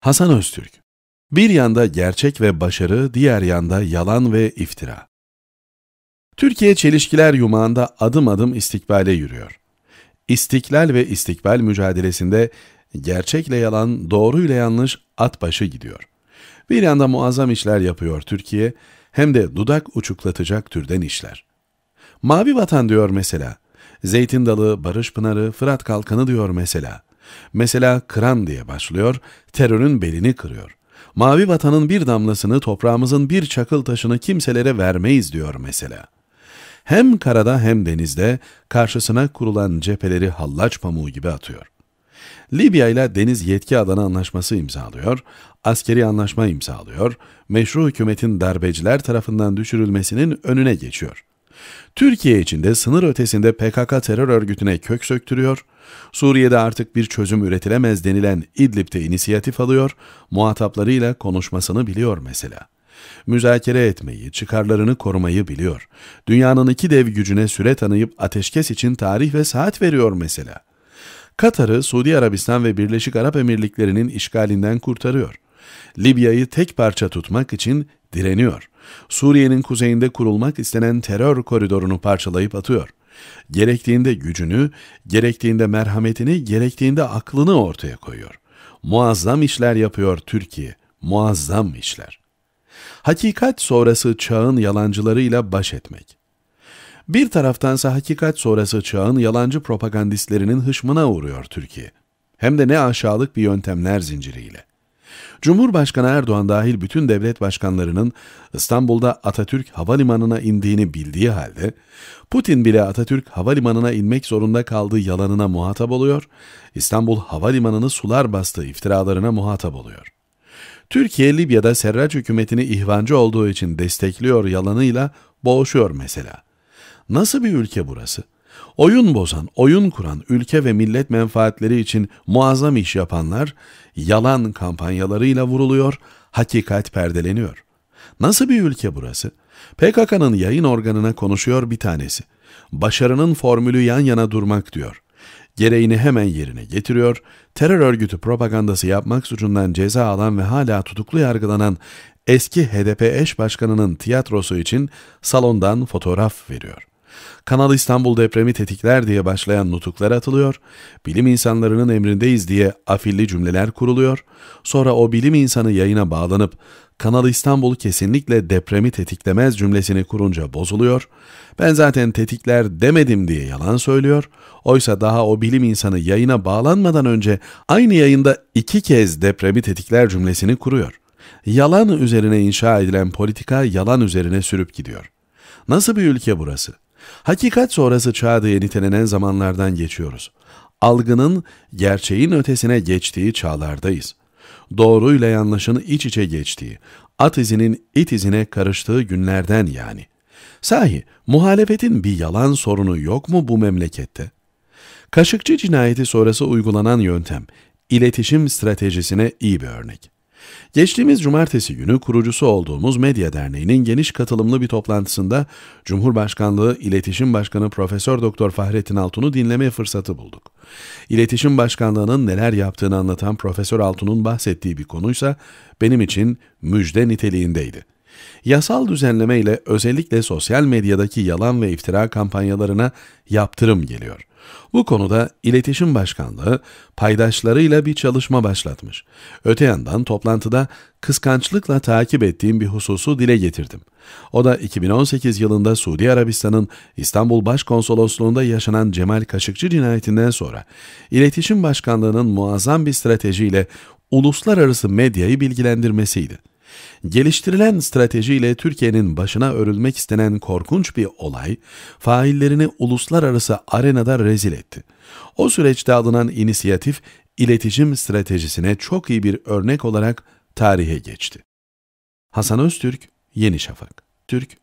Hasan Öztürk Bir yanda gerçek ve başarı, diğer yanda yalan ve iftira. Türkiye çelişkiler yumağında adım adım istikbale yürüyor. İstiklal ve istikbal mücadelesinde gerçekle yalan, doğruyla yanlış at başı gidiyor. Bir yanda muazzam işler yapıyor Türkiye, hem de dudak uçuklatacak türden işler. Mavi Vatan diyor mesela, Zeytin Dalı, Barış Pınarı, Fırat Kalkanı diyor mesela. Mesela kıran diye başlıyor, terörün belini kırıyor. Mavi vatanın bir damlasını, toprağımızın bir çakıl taşını kimselere vermeyiz diyor mesela. Hem karada hem denizde karşısına kurulan cepheleri hallaç pamuğu gibi atıyor. Libya ile Deniz Yetki Adana Anlaşması imzalıyor, askeri anlaşma imzalıyor, meşru hükümetin darbeciler tarafından düşürülmesinin önüne geçiyor. Türkiye içinde sınır ötesinde PKK terör örgütüne kök söktürüyor, Suriye'de artık bir çözüm üretilemez denilen İdlib'de inisiyatif alıyor, muhataplarıyla konuşmasını biliyor mesela. Müzakere etmeyi, çıkarlarını korumayı biliyor. Dünyanın iki dev gücüne süre tanıyıp ateşkes için tarih ve saat veriyor mesela. Katar'ı Suudi Arabistan ve Birleşik Arap Emirlikleri'nin işgalinden kurtarıyor. Libya'yı tek parça tutmak için direniyor. Suriye'nin kuzeyinde kurulmak istenen terör koridorunu parçalayıp atıyor. Gerektiğinde gücünü, gerektiğinde merhametini, gerektiğinde aklını ortaya koyuyor. Muazzam işler yapıyor Türkiye. Muazzam işler. Hakikat sonrası çağın yalancılarıyla baş etmek. Bir taraftansa hakikat sonrası çağın yalancı propagandistlerinin hışmına uğruyor Türkiye. Hem de ne aşağılık bir yöntemler zinciriyle. Cumhurbaşkanı Erdoğan dahil bütün devlet başkanlarının İstanbul'da Atatürk Havalimanı'na indiğini bildiği halde, Putin bile Atatürk Havalimanı'na inmek zorunda kaldığı yalanına muhatap oluyor, İstanbul Havalimanı'nı sular bastığı iftiralarına muhatap oluyor. Türkiye Libya'da Serraç hükümetini ihvancı olduğu için destekliyor yalanıyla boğuşuyor mesela. Nasıl bir ülke burası?'' Oyun bozan, oyun kuran, ülke ve millet menfaatleri için muazzam iş yapanlar yalan kampanyalarıyla vuruluyor, hakikat perdeleniyor. Nasıl bir ülke burası? PKK'nın yayın organına konuşuyor bir tanesi. Başarının formülü yan yana durmak diyor. Gereğini hemen yerine getiriyor, terör örgütü propagandası yapmak suçundan ceza alan ve hala tutuklu yargılanan eski HDP eş başkanının tiyatrosu için salondan fotoğraf veriyor. Kanal İstanbul depremi tetikler diye başlayan nutuklar atılıyor, bilim insanlarının emrindeyiz diye afilli cümleler kuruluyor, sonra o bilim insanı yayına bağlanıp Kanal İstanbul kesinlikle depremi tetiklemez cümlesini kurunca bozuluyor, ben zaten tetikler demedim diye yalan söylüyor, oysa daha o bilim insanı yayına bağlanmadan önce aynı yayında iki kez depremi tetikler cümlesini kuruyor. Yalan üzerine inşa edilen politika yalan üzerine sürüp gidiyor. Nasıl bir ülke burası? Hakikat sonrası çağ diye nitelenen zamanlardan geçiyoruz. Algının gerçeğin ötesine geçtiği çağlardayız. Doğruyla yanlışın iç içe geçtiği, at izinin it izine karıştığı günlerden yani. Sahi muhalefetin bir yalan sorunu yok mu bu memlekette? Kaşıkçı cinayeti sonrası uygulanan yöntem, iletişim stratejisine iyi bir örnek. Geçtiğimiz cumartesi günü kurucusu olduğumuz Medya Derneği'nin geniş katılımlı bir toplantısında Cumhurbaşkanlığı İletişim Başkanı Profesör Doktor Fahrettin Altun'u dinleme fırsatı bulduk. İletişim Başkanlığı'nın neler yaptığını anlatan Profesör Altun'un bahsettiği bir konuysa benim için müjde niteliğindeydi. Yasal düzenleme ile özellikle sosyal medyadaki yalan ve iftira kampanyalarına yaptırım geliyor. Bu konuda İletişim Başkanlığı paydaşlarıyla bir çalışma başlatmış. Öte yandan toplantıda kıskançlıkla takip ettiğim bir hususu dile getirdim. O da 2018 yılında Suudi Arabistan'ın İstanbul Başkonsolosluğunda yaşanan Cemal Kaşıkçı cinayetinden sonra İletişim Başkanlığı'nın muazzam bir stratejiyle uluslararası medyayı bilgilendirmesiydi. Geliştirilen stratejiyle Türkiye'nin başına örülmek istenen korkunç bir olay, faillerini uluslararası arenada rezil etti. O süreçte alınan inisiyatif, iletişim stratejisine çok iyi bir örnek olarak tarihe geçti. Hasan Öztürk, Yeni Şafak Türk